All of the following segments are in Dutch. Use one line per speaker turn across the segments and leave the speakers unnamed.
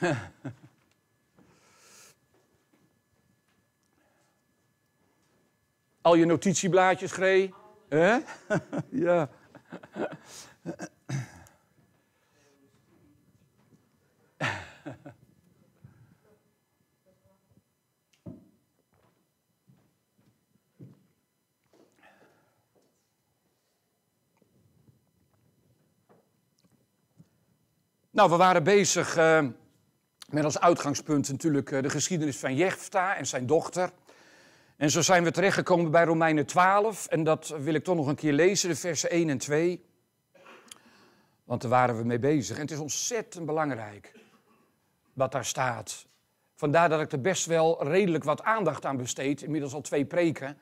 Al je notitieblaadjes, Gree? Hè? ja. Nou, we waren bezig uh, met als uitgangspunt natuurlijk eh, de geschiedenis van Jefta en zijn dochter. En zo zijn we terechtgekomen bij Romeinen 12. En dat wil ik toch nog een keer lezen, de versen 1 en 2. Want daar waren we mee bezig. En het is ontzettend belangrijk wat daar staat. Vandaar dat ik er best wel redelijk wat aandacht aan besteed. Inmiddels al twee preken.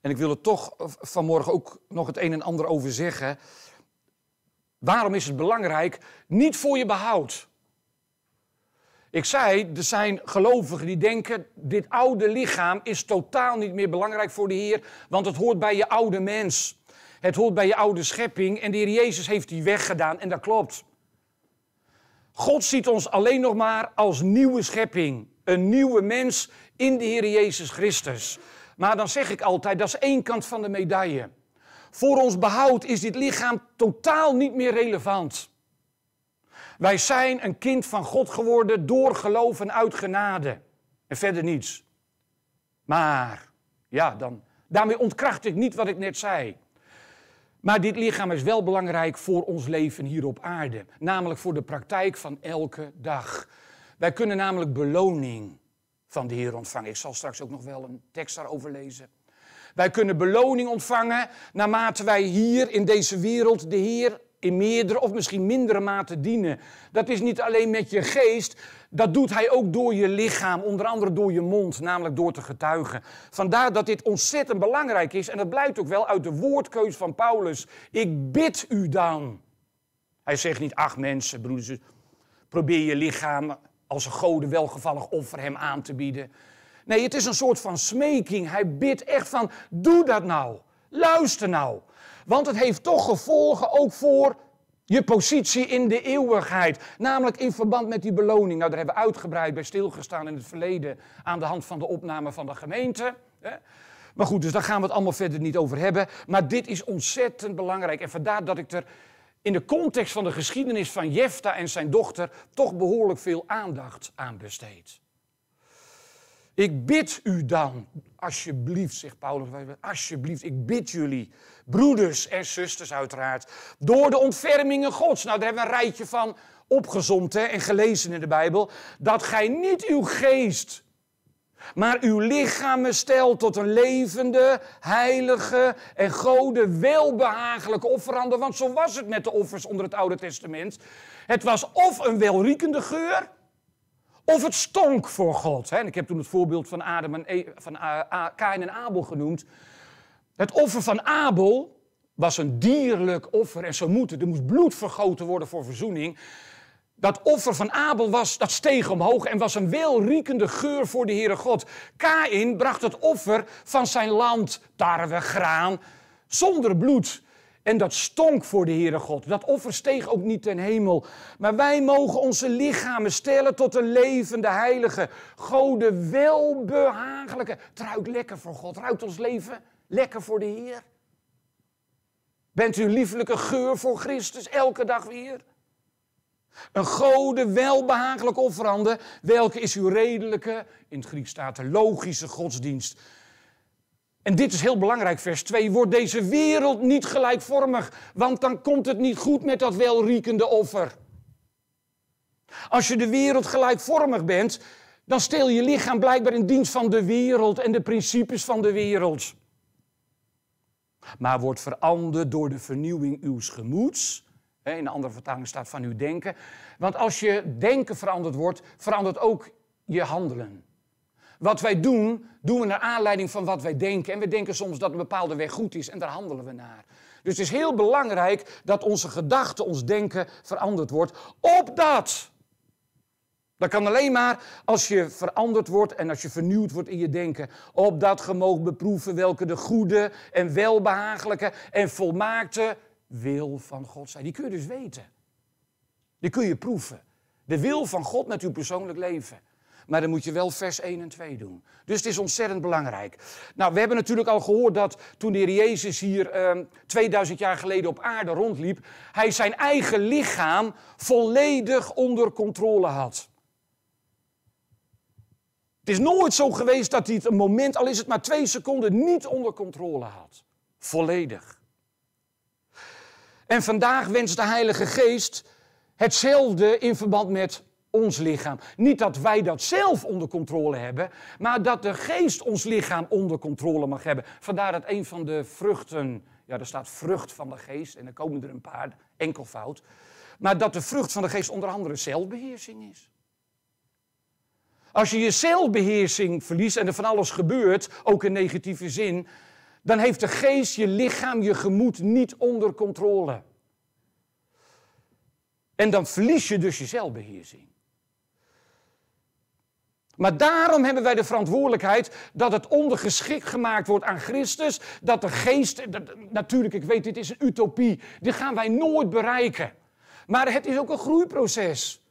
En ik wil er toch vanmorgen ook nog het een en ander over zeggen. Waarom is het belangrijk? Niet voor je behoud. Ik zei, er zijn gelovigen die denken, dit oude lichaam is totaal niet meer belangrijk voor de Heer, want het hoort bij je oude mens. Het hoort bij je oude schepping en de Heer Jezus heeft die weggedaan en dat klopt. God ziet ons alleen nog maar als nieuwe schepping, een nieuwe mens in de Heer Jezus Christus. Maar dan zeg ik altijd, dat is één kant van de medaille. Voor ons behoud is dit lichaam totaal niet meer relevant. Wij zijn een kind van God geworden door geloof en uit genade. En verder niets. Maar, ja, dan, daarmee ontkracht ik niet wat ik net zei. Maar dit lichaam is wel belangrijk voor ons leven hier op aarde. Namelijk voor de praktijk van elke dag. Wij kunnen namelijk beloning van de Heer ontvangen. Ik zal straks ook nog wel een tekst daarover lezen. Wij kunnen beloning ontvangen naarmate wij hier in deze wereld de Heer in meerdere of misschien mindere mate dienen. Dat is niet alleen met je geest, dat doet hij ook door je lichaam, onder andere door je mond, namelijk door te getuigen. Vandaar dat dit ontzettend belangrijk is en dat blijkt ook wel uit de woordkeus van Paulus. Ik bid u dan. Hij zegt niet, ach mensen, broeders, probeer je lichaam als een goden welgevallig offer hem aan te bieden. Nee, het is een soort van smeking. Hij bidt echt van, doe dat nou. Luister nou. Want het heeft toch gevolgen ook voor je positie in de eeuwigheid. Namelijk in verband met die beloning. Nou, daar hebben we uitgebreid bij stilgestaan in het verleden aan de hand van de opname van de gemeente. Maar goed, dus daar gaan we het allemaal verder niet over hebben. Maar dit is ontzettend belangrijk. En vandaar dat ik er in de context van de geschiedenis van Jefta en zijn dochter toch behoorlijk veel aandacht aan besteed. Ik bid u dan, alsjeblieft, zegt Paulus, alsjeblieft, ik bid jullie broeders en zusters uiteraard, door de ontfermingen Gods. Nou, daar hebben we een rijtje van opgezond hè, en gelezen in de Bijbel. Dat gij niet uw geest, maar uw lichaam stelt tot een levende, heilige en gode welbehagelijke offerande. Want zo was het met de offers onder het Oude Testament. Het was of een welriekende geur, of het stonk voor God. En ik heb toen het voorbeeld van, Adam en e van Kain en Abel genoemd. Het offer van Abel was een dierlijk offer en zo moeten Er moest bloed vergoten worden voor verzoening. Dat offer van Abel was, dat steeg omhoog en was een welriekende geur voor de Heere God. Kain bracht het offer van zijn land, tarwe, graan, zonder bloed. En dat stonk voor de Heere God. Dat offer steeg ook niet ten hemel. Maar wij mogen onze lichamen stellen tot een levende, heilige, gode, welbehagelijke. Het ruikt lekker voor God. Ruikt ons leven lekker voor de Heer? Bent u een lieflijke geur voor Christus elke dag weer? Een gode, welbehagelijk offerande, welke is uw redelijke, in het Grieks staat er logische godsdienst. En dit is heel belangrijk, vers 2. Wordt deze wereld niet gelijkvormig, want dan komt het niet goed met dat welriekende offer. Als je de wereld gelijkvormig bent, dan stel je lichaam blijkbaar in dienst van de wereld en de principes van de wereld. Maar wordt veranderd door de vernieuwing uws gemoeds. In de andere vertaling staat van uw denken. Want als je denken veranderd wordt, verandert ook je handelen. Wat wij doen, doen we naar aanleiding van wat wij denken. En we denken soms dat een bepaalde weg goed is en daar handelen we naar. Dus het is heel belangrijk dat onze gedachten, ons denken veranderd wordt. Opdat dat kan alleen maar als je veranderd wordt en als je vernieuwd wordt in je denken. Opdat je moogt beproeven welke de goede en welbehagelijke en volmaakte wil van God zijn. Die kun je dus weten. Die kun je proeven. De wil van God met uw persoonlijk leven. Maar dan moet je wel vers 1 en 2 doen. Dus het is ontzettend belangrijk. Nou, we hebben natuurlijk al gehoord dat toen de Heer Jezus hier 2000 ehm, jaar geleden op aarde rondliep, hij zijn eigen lichaam volledig onder controle had. Het is nooit zo geweest dat hij het een moment, al is het maar twee seconden, niet onder controle had. Volledig. En vandaag wenst de Heilige Geest hetzelfde in verband met ons lichaam. Niet dat wij dat zelf onder controle hebben, maar dat de Geest ons lichaam onder controle mag hebben. Vandaar dat een van de vruchten, ja, er staat vrucht van de Geest en er komen er een paar enkelvoud. Maar dat de vrucht van de Geest onder andere zelfbeheersing is. Als je je zelfbeheersing verliest en er van alles gebeurt, ook in negatieve zin, dan heeft de geest je lichaam, je gemoed niet onder controle. En dan verlies je dus je zelfbeheersing. Maar daarom hebben wij de verantwoordelijkheid dat het ondergeschikt gemaakt wordt aan Christus. Dat de geest, natuurlijk, ik weet, dit is een utopie. Die gaan wij nooit bereiken. Maar het is ook een groeiproces.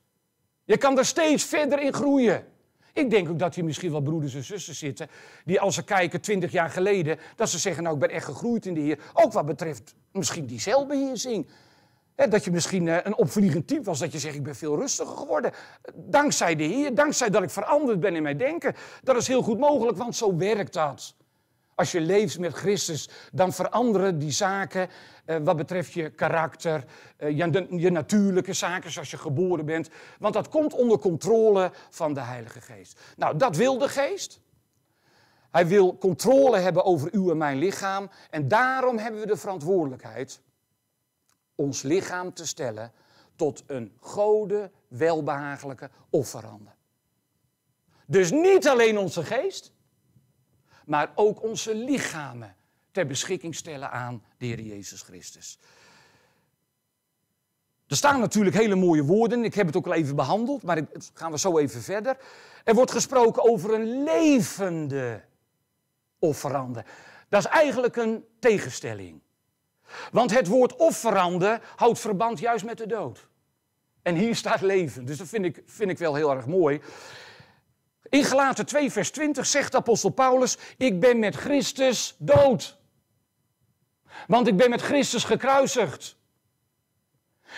Je kan er steeds verder in groeien. Ik denk ook dat hier misschien wel broeders en zussen zitten. die als ze kijken 20 jaar geleden. dat ze zeggen: Nou, ik ben echt gegroeid in de Heer. Ook wat betreft misschien die zelfbeheersing. dat je misschien eh, een opvliegend type was, dat je zegt: Ik ben veel rustiger geworden. Dankzij de Heer, dankzij dat ik veranderd ben in mijn denken. Dat is heel goed mogelijk, want zo werkt dat. Als je leeft met Christus, dan veranderen die zaken eh, wat betreft je karakter, eh, je, je, natuurlijke zaken zoals je geboren bent. Want dat komt onder controle van de Heilige Geest. Nou, dat wil de Geest. Hij wil controle hebben over uw en mijn lichaam. En daarom hebben we de verantwoordelijkheid ons lichaam te stellen tot een gode, welbehagelijke offerande. Dus niet alleen onze geest maar ook onze lichamen ter beschikking stellen aan de Heer Jezus Christus. Er staan natuurlijk hele mooie woorden, ik heb het ook al even behandeld, maar gaan we zo even verder. Er wordt gesproken over een levende offerande. Dat is eigenlijk een tegenstelling. Want het woord offerande houdt verband juist met de dood. En hier staat leven, dus dat vind ik, vind ik wel heel erg mooi. In Galaten 2, vers 20 zegt apostel Paulus: Ik ben met Christus dood. Want ik ben met Christus gekruisigd.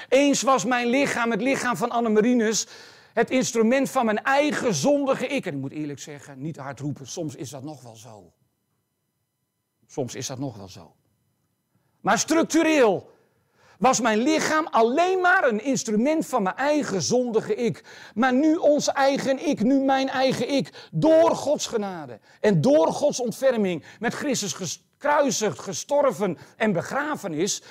Eens was mijn lichaam, het lichaam van Annemarinus, het instrument van mijn eigen zondige ik. En ik moet eerlijk zeggen, niet hard roepen, soms is dat nog wel zo. Soms is dat nog wel zo. Maar structureel was mijn lichaam alleen maar een instrument van mijn eigen zondige ik. Maar nu ons eigen ik, nu mijn eigen ik, door Gods genade en door Gods ontferming, met Christus gekruisigd, gestorven en begraven is,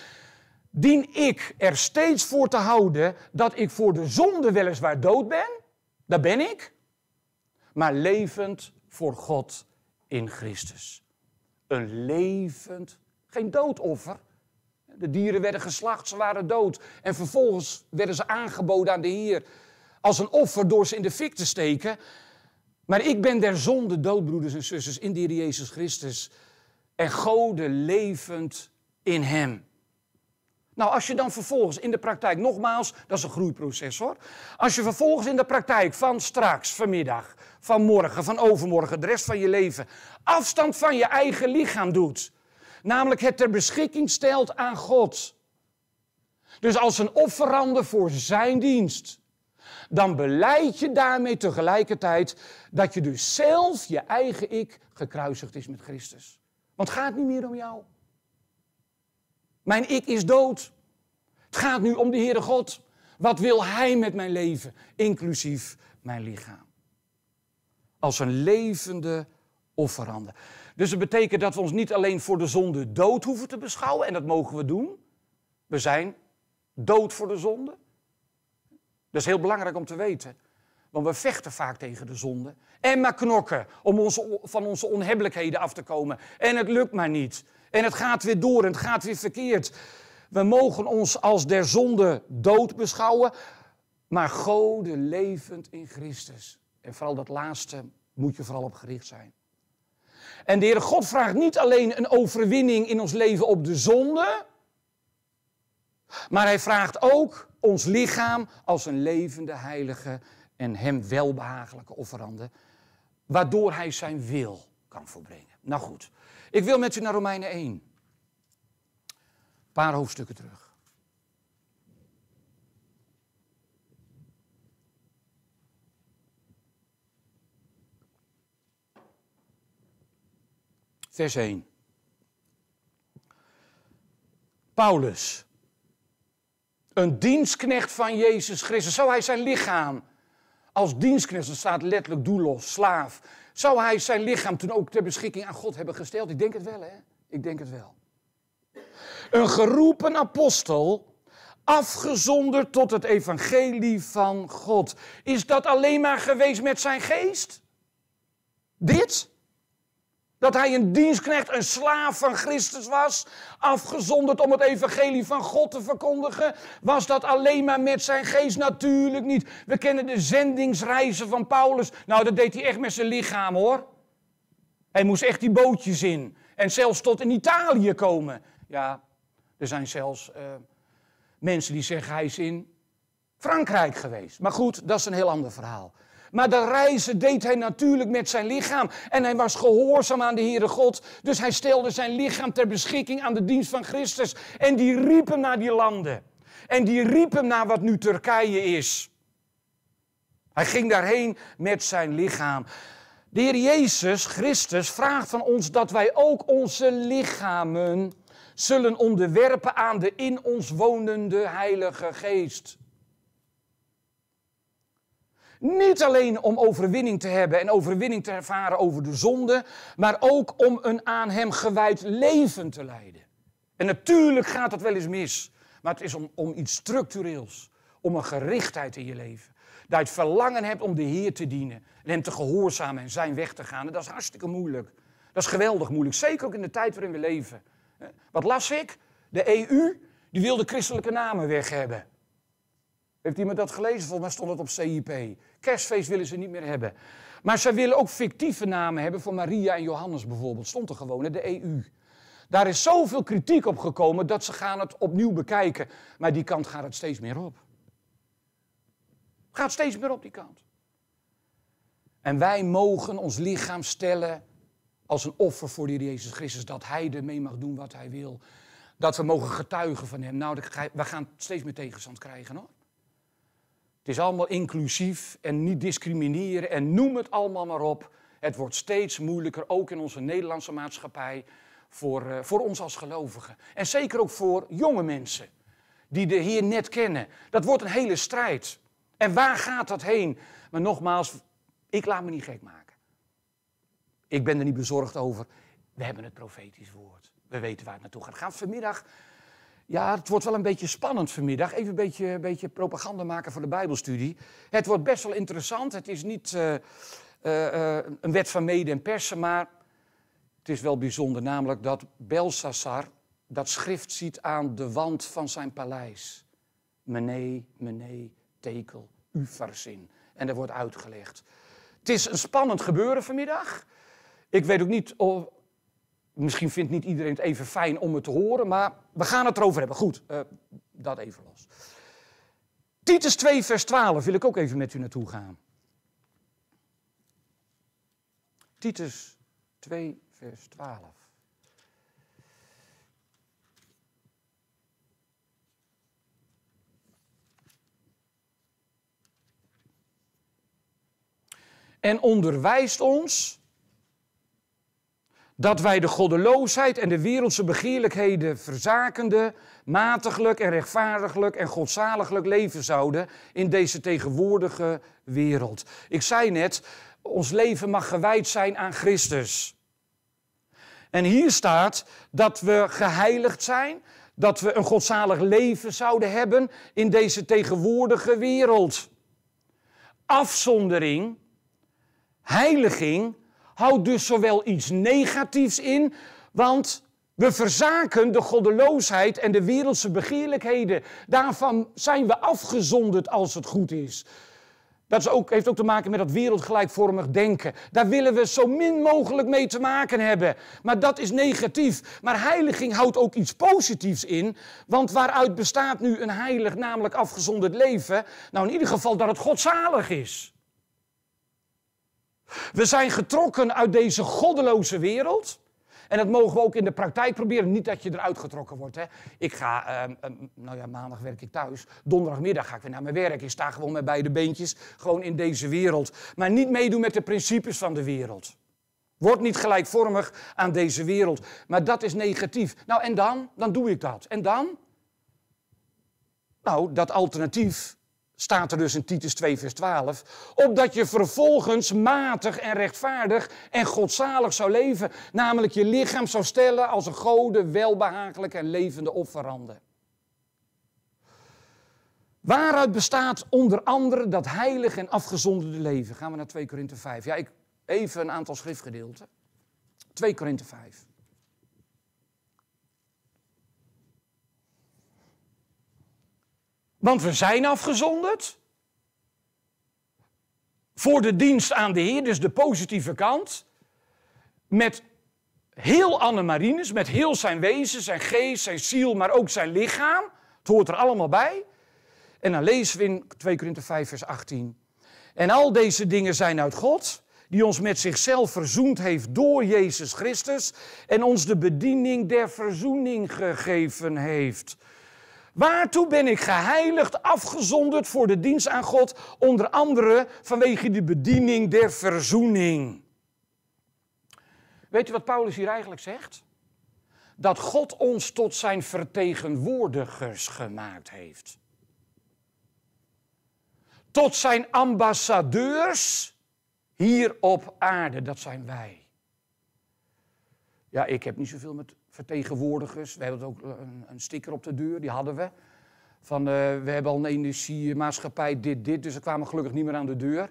dien ik er steeds voor te houden dat ik voor de zonde weliswaar dood ben, daar ben ik, maar levend voor God in Christus. Een levend, geen doodoffer, de dieren werden geslacht, ze waren dood. En vervolgens werden ze aangeboden aan de Heer als een offer door ze in de fik te steken. Maar ik ben der zonde dood, broeders en zusters, in de Jezus Christus. En Gode levend in Hem. Nou, als je dan vervolgens in de praktijk, nogmaals, dat is een groeiproces hoor. Als je vervolgens in de praktijk van straks, vanmiddag, van morgen, van overmorgen, de rest van je leven, afstand van je eigen lichaam doet. Namelijk het ter beschikking stelt aan God. Dus als een offerande voor zijn dienst. Dan beleid je daarmee tegelijkertijd dat je dus zelf je eigen ik gekruisigd is met Christus. Want het gaat niet meer om jou. Mijn ik is dood. Het gaat nu om de Heere God. Wat wil Hij met mijn leven, inclusief mijn lichaam? Als een levende offerande. Dus het betekent dat we ons niet alleen voor de zonde dood hoeven te beschouwen, en dat mogen we doen. We zijn dood voor de zonde. Dat is heel belangrijk om te weten. Want we vechten vaak tegen de zonde. En maar knokken om van onze onhebbelijkheden af te komen. En het lukt maar niet. En het gaat weer door en het gaat weer verkeerd. We mogen ons als der zonde dood beschouwen, maar Gode levend in Christus. En vooral dat laatste moet je vooral op gericht zijn. En de Heere God vraagt niet alleen een overwinning in ons leven op de zonde, maar Hij vraagt ook ons lichaam als een levende, heilige en Hem welbehagelijke offerande, waardoor Hij zijn wil kan volbrengen. Nou goed, ik wil met u naar Romeinen 1, een paar hoofdstukken terug. vers 1. Paulus, een dienstknecht van Jezus Christus, zou hij zijn lichaam als dienstknecht, er staat letterlijk doelos, slaaf, zou hij zijn lichaam toen ook ter beschikking aan God hebben gesteld? Ik denk het wel, hè? Ik denk het wel. Een geroepen apostel, afgezonderd tot het evangelie van God. Is dat alleen maar geweest met zijn geest? Dit? Dat hij een dienstknecht, een slaaf van Christus was, afgezonderd om het evangelie van God te verkondigen, was dat alleen maar met zijn geest? Natuurlijk niet. We kennen de zendingsreizen van Paulus. Nou, dat deed hij echt met zijn lichaam hoor. Hij moest echt die bootjes in en zelfs tot in Italië komen. Ja, er zijn zelfs eh, mensen die zeggen hij is in Frankrijk geweest. Maar goed, dat is een heel ander verhaal. Maar de reizen deed hij natuurlijk met zijn lichaam. En hij was gehoorzaam aan de Heere God. Dus hij stelde zijn lichaam ter beschikking aan de dienst van Christus. En die riepen naar die landen. En die riepen naar wat nu Turkije is. Hij ging daarheen met zijn lichaam. De Heer Jezus Christus vraagt van ons dat wij ook onze lichamen zullen onderwerpen aan de in ons wonende Heilige Geest. Niet alleen om overwinning te hebben en overwinning te ervaren over de zonde, maar ook om een aan Hem gewijd leven te leiden. En natuurlijk gaat dat wel eens mis, maar het is om, om iets structureels, om een gerichtheid in je leven. Dat je het verlangen hebt om de Heer te dienen en Hem te gehoorzamen en Zijn weg te gaan. En dat is hartstikke moeilijk. Dat is geweldig moeilijk, zeker ook in de tijd waarin we leven. Wat las ik? De EU, die wil de christelijke namen weg hebben. Heeft iemand dat gelezen? Volgens mij stond het op CIP. Kerstfeest willen ze niet meer hebben. Maar ze willen ook fictieve namen hebben voor Maria en Johannes bijvoorbeeld. Stond er gewoon in de EU. Daar is zoveel kritiek op gekomen dat ze gaan het opnieuw bekijken. Maar die kant gaat het steeds meer op. Gaat steeds meer op die kant. En wij mogen ons lichaam stellen als een offer voor die Jezus Christus. Dat Hij ermee mag doen wat Hij wil. Dat we mogen getuigen van Hem. Nou, we gaan steeds meer tegenstand krijgen hoor. Het is allemaal inclusief en niet discrimineren en noem het allemaal maar op. Het wordt steeds moeilijker, ook in onze Nederlandse maatschappij, voor, eh, voor ons als gelovigen. En zeker ook voor jonge mensen die de Heer net kennen. Dat wordt een hele strijd. En waar gaat dat heen? Maar nogmaals, ik laat me niet gek maken. Ik ben er niet bezorgd over. We hebben het profetisch woord. We weten waar het naartoe gaat. Gaan vanmiddag ja, het wordt wel een beetje spannend vanmiddag. Even een beetje, beetje propaganda maken voor de Bijbelstudie. Het wordt best wel interessant. Het is niet eh, eh, eh, een wet van mede en persen, maar het is wel bijzonder. Namelijk dat Belsassar dat schrift ziet aan de wand van zijn paleis. Menee, menee, tekel, u En dat wordt uitgelegd. Het is een spannend gebeuren vanmiddag. Ik weet ook niet of, misschien vindt niet iedereen het even fijn om het te horen, maar we gaan het erover hebben. Goed, eh, dat even los. Titus 2, vers 12 wil ik ook even met u naartoe gaan. Titus 2, vers 12. En onderwijst ons dat wij de goddeloosheid en de wereldse begeerlijkheden verzakende, matiglijk en rechtvaardiglijk en godzaliglijk leven zouden in deze tegenwoordige wereld. Ik zei net, ons leven mag gewijd zijn aan Christus. En hier staat dat we geheiligd zijn, dat we een godzalig leven zouden hebben in deze tegenwoordige wereld. Afzondering, heiliging, Houd dus zowel iets negatiefs in, want we verzaken de goddeloosheid en de wereldse begeerlijkheden. Daarvan zijn we afgezonderd als het goed is. Dat is ook, heeft ook te maken met dat wereldgelijkvormig denken. Daar willen we zo min mogelijk mee te maken hebben. Maar dat is negatief. Maar heiliging houdt ook iets positiefs in. Want waaruit bestaat nu een heilig, namelijk afgezonderd leven? Nou, in ieder geval dat het godzalig is. We zijn getrokken uit deze goddeloze wereld. En dat mogen we ook in de praktijk proberen. Niet dat je eruit getrokken wordt. Hè. Ik ga, ehm, ehm, nou ja, maandag werk ik thuis. Donderdagmiddag ga ik weer naar mijn werk. Ik sta gewoon met beide beentjes gewoon in deze wereld. Maar niet meedoen met de principes van de wereld. Word niet gelijkvormig aan deze wereld. Maar dat is negatief. Nou, en dan? Dan doe ik dat. En dan? Nou, dat alternatief staat er dus in Titus 2, vers 12, opdat je vervolgens matig en rechtvaardig en godzalig zou leven, namelijk je lichaam zou stellen als een gode, welbehagelijk en levende offerande. Waaruit bestaat onder andere dat heilig en afgezonderde leven? Gaan we naar 2 Korinthe 5. Ja, ik, even een aantal schriftgedeelten. 2 Korinthe 5. Want we zijn afgezonderd. Voor de dienst aan de Heer, dus de positieve kant. Met heel Annemarines, met heel zijn wezen, zijn geest, zijn ziel, maar ook zijn lichaam. Het hoort er allemaal bij. En dan lezen we in 2 Korinthe 5, vers 18. En al deze dingen zijn uit God, die ons met zichzelf verzoend heeft door Jezus Christus en ons de bediening der verzoening gegeven heeft. Waartoe ben ik geheiligd, afgezonderd voor de dienst aan God, onder andere vanwege de bediening der verzoening? Weet je wat Paulus hier eigenlijk zegt? Dat God ons tot zijn vertegenwoordigers gemaakt heeft. Tot zijn ambassadeurs hier op aarde, dat zijn wij. Ja, ik heb niet zoveel met vertegenwoordigers. We hebben ook eh, een, een sticker op de deur, die hadden we. Van eh, we hebben al een energiemaatschappij, dit, dit. Dus ze kwamen gelukkig niet meer aan de deur.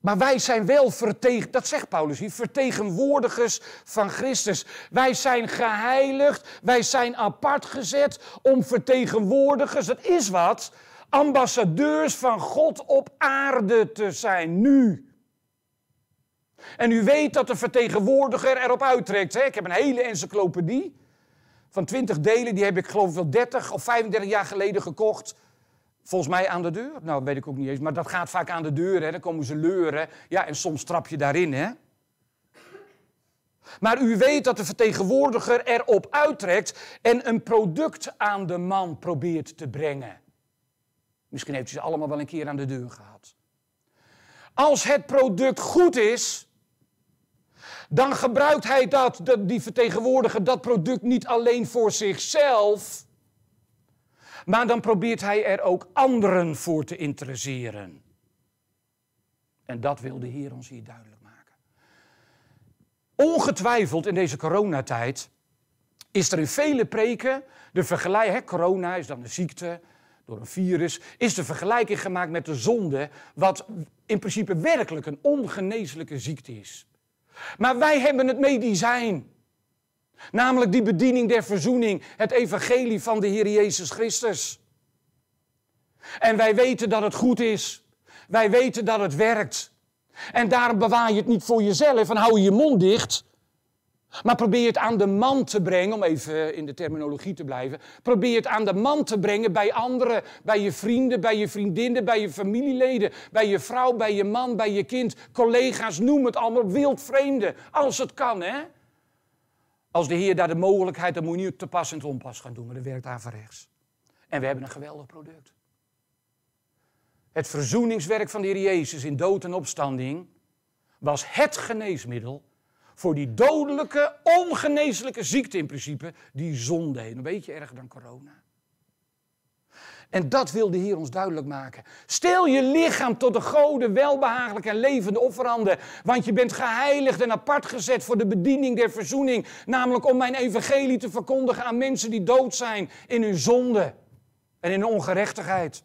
Maar wij zijn wel vertegen, dat zegt Paulus hier, vertegenwoordigers van Christus. Wij zijn geheiligd, wij zijn apart gezet om vertegenwoordigers, dat is wat, ambassadeurs van God op aarde te zijn nu. En u weet dat de vertegenwoordiger erop uittrekt. Hè? Ik heb een hele encyclopedie van 20 delen. Die heb ik geloof ik wel 30 of 35 jaar geleden gekocht. Volgens mij aan de deur. Nou, weet ik ook niet eens. Maar dat gaat vaak aan de deur. Hè? Dan komen ze leuren. Ja, en soms trap je daarin. Hè? Maar u weet dat de vertegenwoordiger erop uittrekt en een product aan de man probeert te brengen. Misschien heeft u ze allemaal wel een keer aan de deur gehad. Als het product goed is, dan gebruikt hij dat, die vertegenwoordiger, dat product niet alleen voor zichzelf, maar dan probeert hij er ook anderen voor te interesseren. En dat wil de Heer ons hier duidelijk maken. Ongetwijfeld in deze coronatijd is er in vele preken de vergelijking, corona is dan een ziekte, door een virus, is de vergelijking gemaakt met de zonde, wat in principe werkelijk een ongeneeslijke ziekte is. Maar wij hebben het medicijn. Namelijk die bediening der verzoening, het evangelie van de Heer Jezus Christus. En wij weten dat het goed is. Wij weten dat het werkt. En daarom bewaar je het niet voor jezelf en hou je je mond dicht. Maar probeer het aan de man te brengen, om even in de terminologie te blijven. Probeer het aan de man te brengen bij anderen, bij je vrienden, bij je vriendinnen, bij je familieleden, bij je vrouw, bij je man, bij je kind, collega's, noem het allemaal, wildvreemden, als het kan, hè? Als de Heer daar de mogelijkheid, dan moet je te pas en te onpas gaan doen, maar dat werkt averechts. En we hebben een geweldig product. Het verzoeningswerk van de Heer Jezus in dood en opstanding was het geneesmiddel voor die dodelijke, ongeneeslijke ziekte in principe, die zonde heen. Een beetje erger dan corona. En dat wilde de Heer ons duidelijk maken. Stel je lichaam tot de goden welbehagelijk en levende offeranden. Want je bent geheiligd en apart gezet voor de bediening der verzoening. Namelijk om mijn evangelie te verkondigen aan mensen die dood zijn in hun zonde en in hun ongerechtigheid.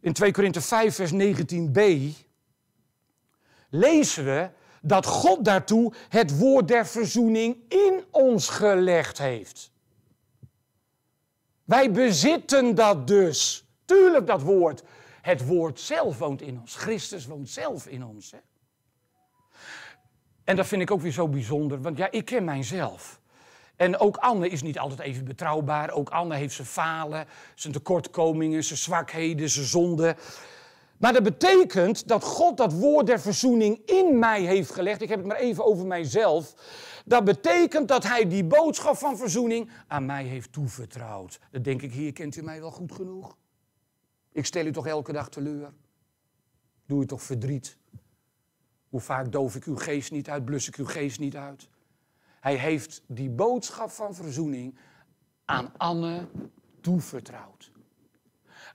In 2 Korinthe 5, vers 19b lezen we dat God daartoe het woord der verzoening in ons gelegd heeft. Wij bezitten dat dus. Tuurlijk dat woord. Het woord zelf woont in ons. Christus woont zelf in ons. Hè? En dat vind ik ook weer zo bijzonder, want ja, ik ken mijzelf. En ook Anne is niet altijd even betrouwbaar. Ook Anne heeft zijn falen, zijn tekortkomingen, zijn zwakheden, zijn zonden. Maar dat betekent dat God dat woord der verzoening in mij heeft gelegd. Ik heb het maar even over mijzelf. Dat betekent dat hij die boodschap van verzoening aan mij heeft toevertrouwd. Dat denk ik, hier kent u mij wel goed genoeg. Ik stel u toch elke dag teleur. Doe u toch verdriet. Hoe vaak doof ik uw geest niet uit, blus ik uw geest niet uit. Hij heeft die boodschap van verzoening aan Anne toevertrouwd.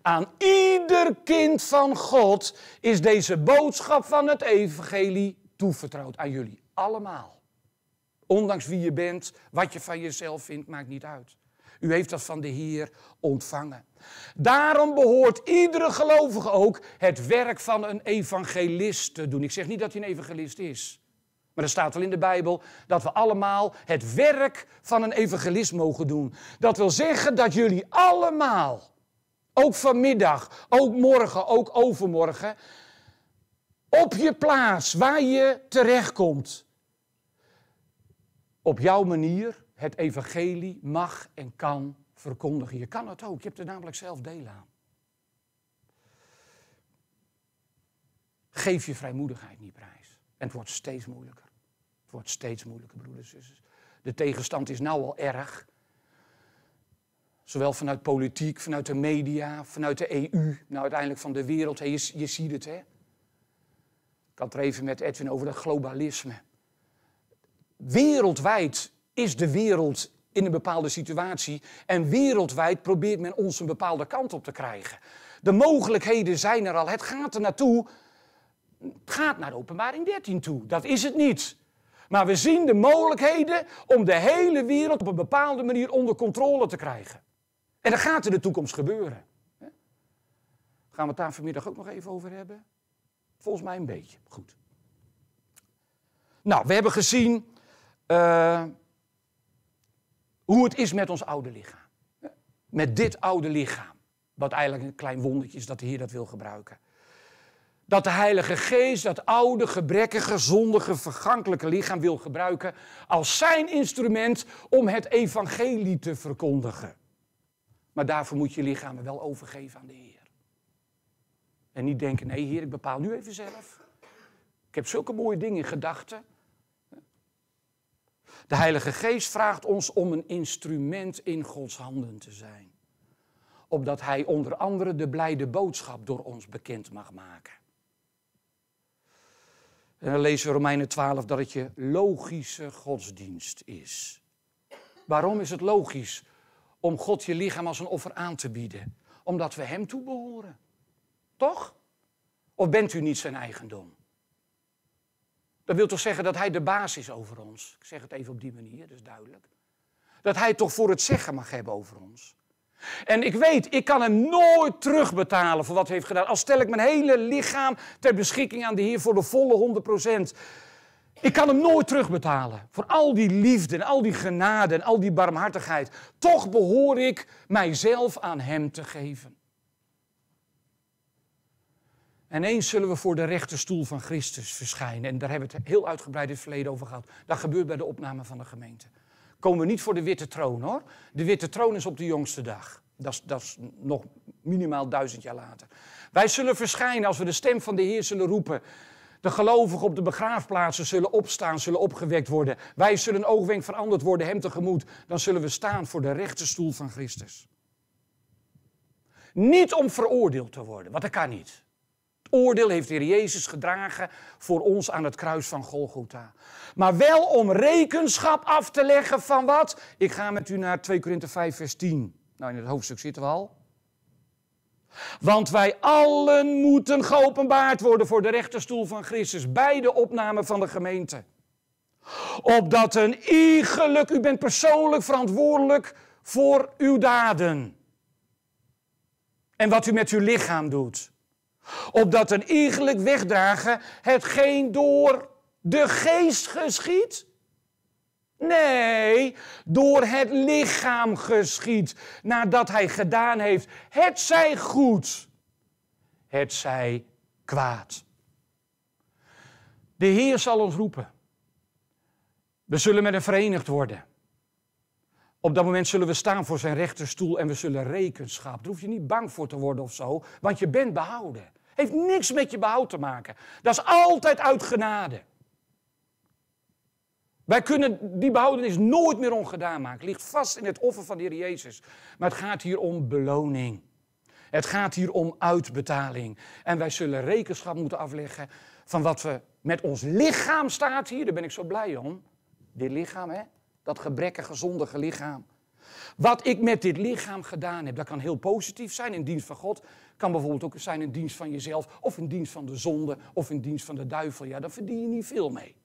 Aan ieder kind van God is deze boodschap van het evangelie toevertrouwd. Aan jullie allemaal. Ondanks wie je bent, wat je van jezelf vindt, maakt niet uit. U heeft dat van de Heer ontvangen. Daarom behoort iedere gelovige ook het werk van een evangelist te doen. Ik zeg niet dat hij een evangelist is. Maar er staat wel in de Bijbel dat we allemaal het werk van een evangelist mogen doen. Dat wil zeggen dat jullie allemaal ook vanmiddag, ook morgen, ook overmorgen. Op je plaats, waar je terechtkomt. Op jouw manier het evangelie mag en kan verkondigen. Je kan het ook, je hebt er namelijk zelf deel aan. Geef je vrijmoedigheid niet prijs. En het wordt steeds moeilijker. Het wordt steeds moeilijker, broeders en zusters. De tegenstand is nou al erg. Zowel vanuit politiek, vanuit de media, vanuit de EU, nou uiteindelijk van de wereld. je, je ziet het, hè? Ik had er even met Edwin over dat globalisme. Wereldwijd is de wereld in een bepaalde situatie. En wereldwijd probeert men ons een bepaalde kant op te krijgen. De mogelijkheden zijn er al. Het gaat er naartoe. Het gaat naar openbaring 13 toe. Dat is het niet. Maar we zien de mogelijkheden om de hele wereld op een bepaalde manier onder controle te krijgen. En dat gaat in de toekomst gebeuren. Gaan we het daar vanmiddag ook nog even over hebben? Volgens mij een beetje. Goed. Nou, we hebben gezien eh, hoe het is met ons oude lichaam. Met dit oude lichaam. Wat eigenlijk een klein wondertje is dat de Heer dat wil gebruiken. Dat de Heilige Geest dat oude, gebrekkige, zondige, vergankelijke lichaam wil gebruiken als zijn instrument om het evangelie te verkondigen. Maar daarvoor moet je lichamen wel overgeven aan de Heer. En niet denken, nee Heer, ik bepaal nu even zelf. Ik heb zulke mooie dingen in gedachten. De Heilige Geest vraagt ons om een instrument in Gods handen te zijn. Opdat Hij onder andere de blijde boodschap door ons bekend mag maken. En dan lezen we Romeinen 12 dat het je logische godsdienst is. Waarom is het logisch? om God je lichaam als een offer aan te bieden, omdat we Hem toebehoren. Toch? Of bent u niet zijn eigendom? Dat wil toch zeggen dat Hij de baas is over ons? Ik zeg het even op die manier, dat is duidelijk. Dat Hij toch voor het zeggen mag hebben over ons. En ik weet, ik kan hem nooit terugbetalen voor wat hij heeft gedaan. Al stel ik mijn hele lichaam ter beschikking aan de Heer voor de volle 100%. Ik kan hem nooit terugbetalen voor al die liefde en al die genade en al die barmhartigheid. Toch behoor ik mijzelf aan hem te geven. En eens zullen we voor de rechterstoel van Christus verschijnen. En daar hebben we het heel uitgebreid in het verleden over gehad. Dat gebeurt bij de opname van de gemeente. Komen we niet voor de witte troon hoor. De witte troon is op de jongste dag. Dat is, dat is nog minimaal duizend jaar later. Wij zullen verschijnen als we de stem van de Heer zullen roepen. De gelovigen op de begraafplaatsen zullen opstaan, zullen opgewekt worden. Wij zullen oogwenk veranderd worden, hem tegemoet. Dan zullen we staan voor de rechterstoel van Christus. Niet om veroordeeld te worden, want dat kan niet. Het oordeel heeft de Heer Jezus gedragen voor ons aan het kruis van Golgotha. Maar wel om rekenschap af te leggen van wat? Ik ga met u naar 2 Korinthe 5, vers 10. Nou, in het hoofdstuk zitten we al. Want wij allen moeten geopenbaard worden voor de rechterstoel van Christus bij de opname van de gemeente. Opdat een iegelijk, u bent persoonlijk verantwoordelijk voor uw daden. En wat u met uw lichaam doet. Opdat een iegelijk wegdragen hetgeen door de geest geschiet, Nee, door het lichaam geschiet nadat hij gedaan heeft. Het zij goed, het zij kwaad. De Heer zal ons roepen. We zullen met hem verenigd worden. Op dat moment zullen we staan voor zijn rechterstoel en we zullen rekenschap. Daar hoef je niet bang voor te worden of zo, want je bent behouden. Heeft niks met je behoud te maken. Dat is altijd uit genade. Wij kunnen die behoudenis nooit meer ongedaan maken. ligt vast in het offer van de Heer Jezus. Maar het gaat hier om beloning. Het gaat hier om uitbetaling. En wij zullen rekenschap moeten afleggen van wat we met ons lichaam staat hier. Daar ben ik zo blij om. Dit lichaam, hè? Dat gebrekkige, zondige lichaam. Wat ik met dit lichaam gedaan heb, dat kan heel positief zijn in dienst van God. Kan bijvoorbeeld ook zijn in dienst van jezelf, of in dienst van de zonde, of in dienst van de duivel. Ja, daar verdien je niet veel mee.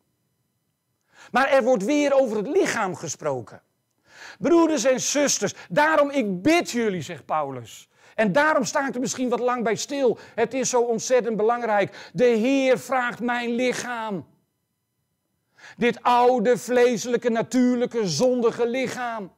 Maar er wordt weer over het lichaam gesproken. Broeders en zusters, daarom ik bid jullie, zegt Paulus. En daarom sta ik er misschien wat lang bij stil. Het is zo ontzettend belangrijk. De Heer vraagt mijn lichaam. Dit oude, vleeselijke, natuurlijke, zondige lichaam.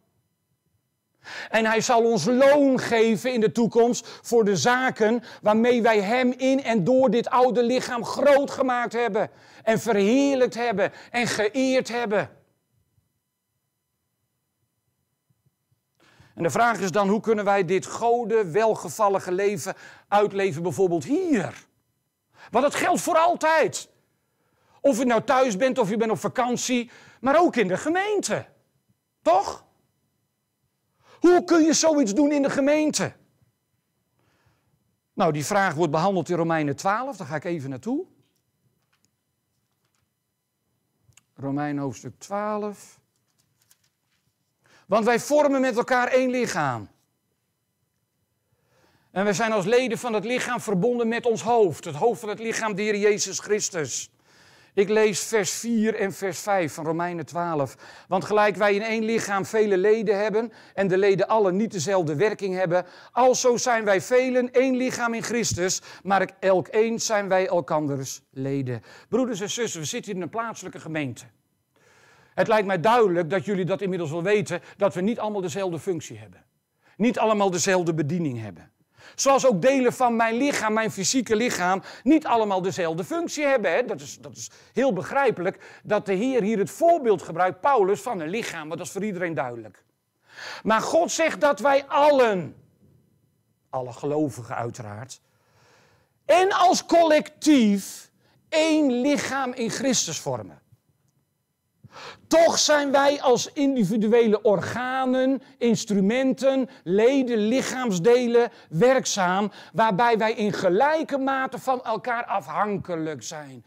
En hij zal ons loon geven in de toekomst voor de zaken waarmee wij hem in en door dit oude lichaam groot gemaakt hebben. En verheerlijkt hebben en geëerd hebben. En de vraag is dan, hoe kunnen wij dit gode, welgevallige leven uitleven bijvoorbeeld hier? Want dat geldt voor altijd. Of u nou thuis bent of je bent op vakantie, maar ook in de gemeente. Toch? Hoe kun je zoiets doen in de gemeente? Nou, die vraag wordt behandeld in Romeinen 12, daar ga ik even naartoe. Romein hoofdstuk 12. Want wij vormen met elkaar één lichaam. En wij zijn als leden van het lichaam verbonden met ons hoofd, het hoofd van het lichaam, de Heer Jezus Christus. Ik lees vers 4 en vers 5 van Romeinen 12. Want gelijk wij in één lichaam vele leden hebben en de leden alle niet dezelfde werking hebben, alzo zijn wij velen één lichaam in Christus, maar elk een zijn wij elkanders leden. Broeders en zussen, we zitten in een plaatselijke gemeente. Het lijkt mij duidelijk dat jullie dat inmiddels wel weten, dat we niet allemaal dezelfde functie hebben. Niet allemaal dezelfde bediening hebben. Zoals ook delen van mijn lichaam, mijn fysieke lichaam, niet allemaal dezelfde functie hebben. Hè? Dat, is, dat is heel begrijpelijk dat de Heer hier het voorbeeld gebruikt, Paulus, van een lichaam. Want dat is voor iedereen duidelijk. Maar God zegt dat wij allen, alle gelovigen uiteraard, en als collectief één lichaam in Christus vormen. Toch zijn wij als individuele organen, instrumenten, leden, lichaamsdelen werkzaam, waarbij wij in gelijke mate van elkaar afhankelijk zijn.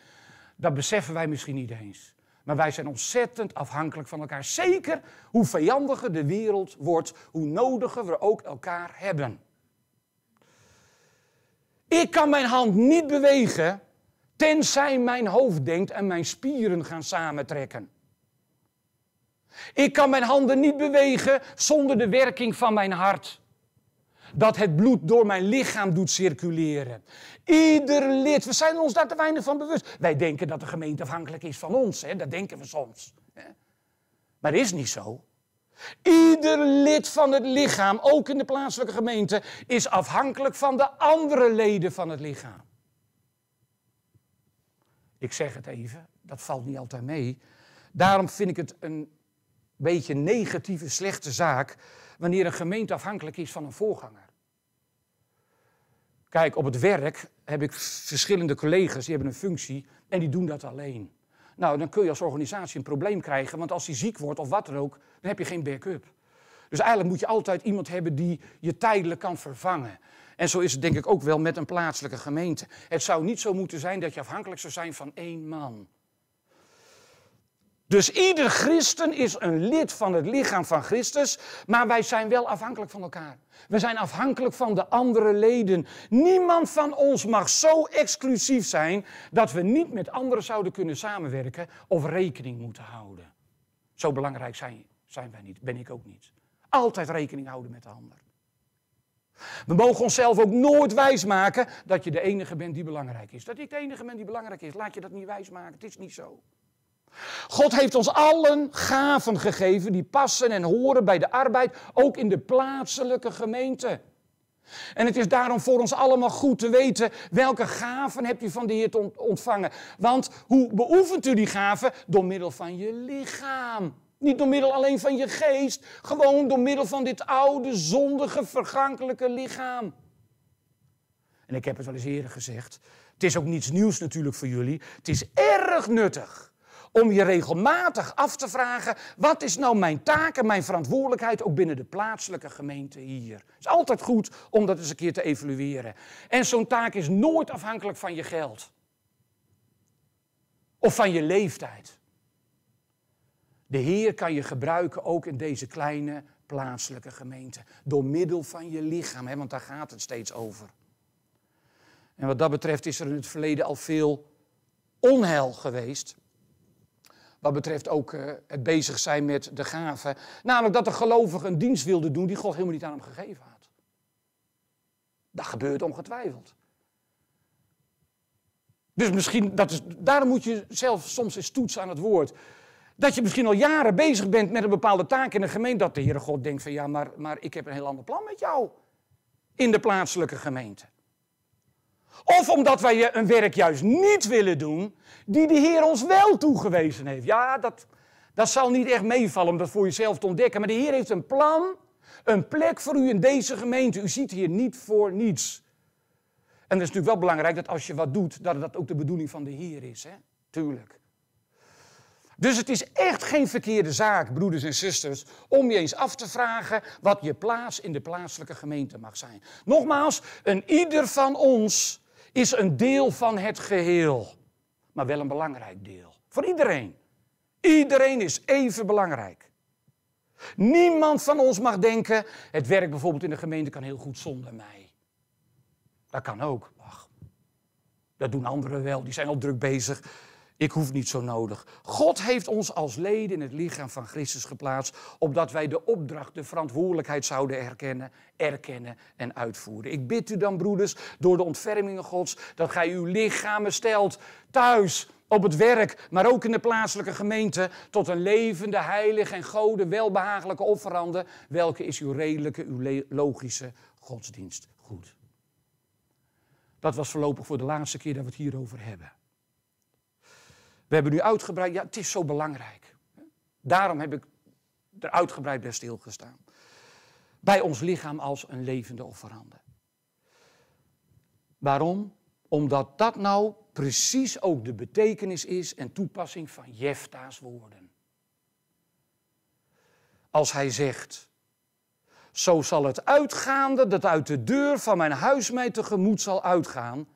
Dat beseffen wij misschien niet eens. Maar wij zijn ontzettend afhankelijk van elkaar. Zeker hoe vijandiger de wereld wordt, hoe nodiger we ook elkaar hebben. Ik kan mijn hand niet bewegen tenzij mijn hoofd denkt en mijn spieren gaan samentrekken. Ik kan mijn handen niet bewegen zonder de werking van mijn hart. Dat het bloed door mijn lichaam doet circuleren. Ieder lid, we zijn ons daar te weinig van bewust. Wij denken dat de gemeente afhankelijk is van ons, hè? dat denken we soms. Hè? Maar dat is niet zo. Ieder lid van het lichaam, ook in de plaatselijke gemeente, is afhankelijk van de andere leden van het lichaam. Ik zeg het even, dat valt niet altijd mee. Daarom vind ik het een beetje negatieve, slechte zaak wanneer een gemeente afhankelijk is van een voorganger. Kijk, op het werk heb ik verschillende collega's die hebben een functie en die doen dat alleen. Nou, dan kun je als organisatie een probleem krijgen, want als die ziek wordt of wat dan ook, dan heb je geen backup. Dus eigenlijk moet je altijd iemand hebben die je tijdelijk kan vervangen. En zo is het denk ik ook wel met een plaatselijke gemeente. Het zou niet zo moeten zijn dat je afhankelijk zou zijn van één man. Dus ieder christen is een lid van het lichaam van Christus, maar wij zijn wel afhankelijk van elkaar. We zijn afhankelijk van de andere leden. Niemand van ons mag zo exclusief zijn dat we niet met anderen zouden kunnen samenwerken of rekening moeten houden. Zo belangrijk zijn, zijn wij niet, ben ik ook niet. Altijd rekening houden met de ander. We mogen onszelf ook nooit wijsmaken dat je de enige bent die belangrijk is. Dat ik de enige ben die belangrijk is, laat je dat niet wijsmaken. Het is niet zo. God heeft ons allen gaven gegeven die passen en horen bij de arbeid, ook in de plaatselijke gemeente. En het is daarom voor ons allemaal goed te weten welke gaven heb je van de Heer te ontvangen. Want hoe beoefent u die gaven? Door middel van je lichaam. Niet door middel alleen van je geest, gewoon door middel van dit oude, zondige, vergankelijke lichaam. En ik heb het wel eens eerder gezegd. Het is ook niets nieuws natuurlijk voor jullie. Het is erg nuttig om je regelmatig af te vragen: wat is nou mijn taak en mijn verantwoordelijkheid ook binnen de plaatselijke gemeente hier? Het is altijd goed om dat eens een keer te evalueren. En zo'n taak is nooit afhankelijk van je geld of van je leeftijd. De Heer kan je gebruiken ook in deze kleine plaatselijke gemeente. Door middel van je lichaam, hè, want daar gaat het steeds over. En wat dat betreft is er in het verleden al veel onheil geweest wat betreft ook eh, het bezig zijn met de gaven. Namelijk dat de gelovige een dienst wilde doen die God helemaal niet aan hem gegeven had. Dat gebeurt ongetwijfeld. Dus misschien, dat is, daarom moet je zelf soms eens toetsen aan het woord. Dat je misschien al jaren bezig bent met een bepaalde taak in een gemeente. Dat de Heere God denkt van ja, maar, maar ik heb een heel ander plan met jou. In de plaatselijke gemeente. Of omdat wij een werk juist niet willen doen die de Heer ons wel toegewezen heeft. Ja, dat, dat zal niet echt meevallen om dat voor jezelf te ontdekken. Maar de Heer heeft een plan, een plek voor u in deze gemeente. U ziet hier niet voor niets. En het is natuurlijk wel belangrijk dat als je wat doet, dat dat ook de bedoeling van de Heer is. Hè? Tuurlijk. Dus het is echt geen verkeerde zaak, broeders en zusters, om je eens af te vragen wat je plaats in de plaatselijke gemeente mag zijn. Nogmaals, een ieder van ons is een deel van het geheel, maar wel een belangrijk deel. Voor iedereen. Iedereen is even belangrijk. Niemand van ons mag denken, het werk bijvoorbeeld in de gemeente kan heel goed zonder mij. Dat kan ook. Ach, dat doen anderen wel, die zijn al druk bezig. Ik hoef niet zo nodig. God heeft ons als leden in het lichaam van Christus geplaatst, opdat wij de opdracht, de verantwoordelijkheid zouden erkennen, erkennen en uitvoeren. Ik bid u dan, broeders, door de ontfermingen Gods, dat gij uw lichamen stelt thuis op het werk, maar ook in de plaatselijke gemeente, tot een levende, heilige en gode, welbehagelijke offerande, welke is uw redelijke, uw logische godsdienst. Goed. Dat was voorlopig voor de laatste keer dat we het hierover hebben. We hebben nu uitgebreid, ja, het is zo belangrijk. Daarom heb ik er uitgebreid bij stilgestaan. Bij ons lichaam als een levende offerande. Waarom? Omdat dat nou precies ook de betekenis is en toepassing van Jefta's woorden. Als hij zegt, zo zal het uitgaande dat uit de deur van mijn huis mij tegemoet zal uitgaan,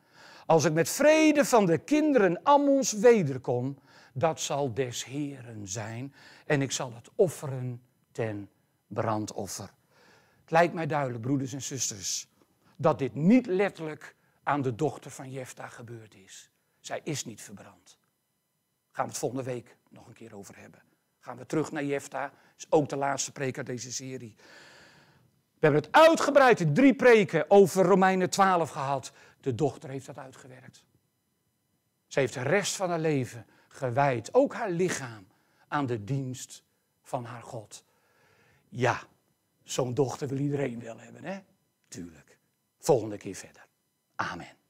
als ik met vrede van de kinderen Ammons wederkom, dat zal des Heren zijn en ik zal het offeren ten brandoffer. Het lijkt mij duidelijk, broeders en zusters, dat dit niet letterlijk aan de dochter van Jefta gebeurd is. Zij is niet verbrand. Gaan we het volgende week nog een keer over hebben. Gaan we terug naar Jefta, dat is ook de laatste preek uit deze serie. We hebben het uitgebreid in drie preken over Romeinen 12 gehad. De dochter heeft dat uitgewerkt. Ze heeft de rest van haar leven gewijd, ook haar lichaam, aan de dienst van haar God. Ja, zo'n dochter wil iedereen wel hebben, hè? Tuurlijk. Volgende keer verder. Amen.